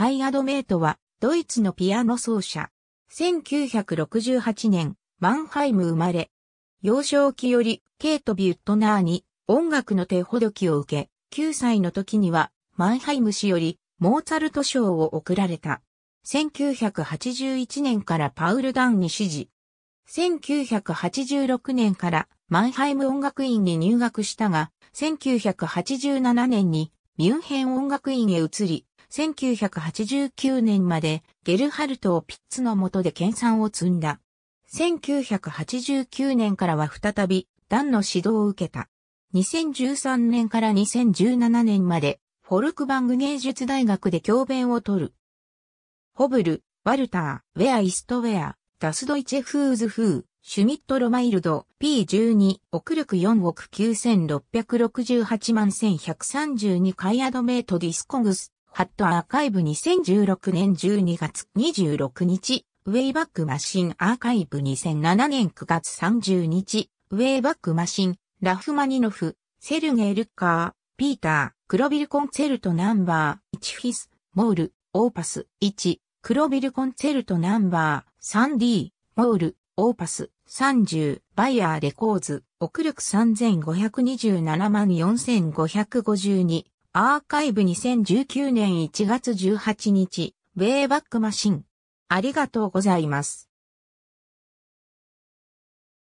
カイ・アドメイトは、ドイツのピアノ奏者。1968年、マンハイム生まれ。幼少期より、ケイト・ビュットナーに音楽の手ほどきを受け、9歳の時には、マンハイム氏より、モーツァルト賞を贈られた。1981年からパウル・ダンに支持。1986年からマンハイム音楽院に入学したが、1987年にミュンヘン音楽院へ移り、1989年までゲルハルトをピッツの下で研鑽を積んだ。1989年からは再び、ダンの指導を受けた。2013年から2017年まで、フォルクバング芸術大学で教鞭を取る。ホブル、ワルター、ウェア・イストウェア、ダスドイチェフーズフー、シュミット・ロマイルド、P12、奥力4億9668万1132イアドメイトディスコグス、ハットアーカイブ2016年12月26日、ウェイバックマシンアーカイブ2007年9月30日、ウェイバックマシン、ラフマニノフ、セルゲルッカー、ピーター、クロビルコンセルトナンバー1フィス、モール、オーパス1、クロビルコンセルトナンバー 3D、モール、オーパス30、バイヤーレコーズ、奥力3527万4552、アーカイブ2019年1月18日、ウェイバックマシン。ありがとうございます。